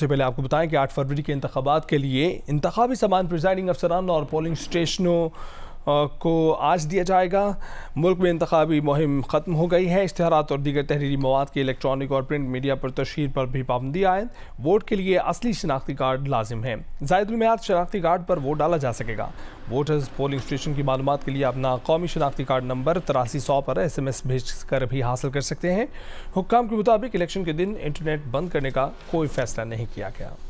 सबसे पहले आपको बताएं कि 8 फरवरी के इंतबात के लिए इंतबी सामान प्रिजाइडिंग अफसरान और पोलिंग स्टेशनों को आज दिया जाएगा मुल्क में इंतबी मुहिम ख़त्म हो गई है इश्तहार और दीगर तहरीरी मवाद के इलेक्ट्रॉनिक और प्रिंट मीडिया पर तशहर पर भी पाबंदी आए वोट के लिए असली शनाख्ती कार्ड लाजिम है जायदुलमयाद शनाख्ती कार्ड पर वोट डाला जा सकेगा वोटर्स पोलिंग स्टेशन की मालूम के लिए अपना कौमी शनाख्ती कार्ड नंबर तिरासी सौ पर एस एम एस भेज कर भी हासिल कर सकते हैं हुक्म के मुताबिक इलेक्शन के दिन इंटरनेट बंद करने का कोई फैसला नहीं किया गया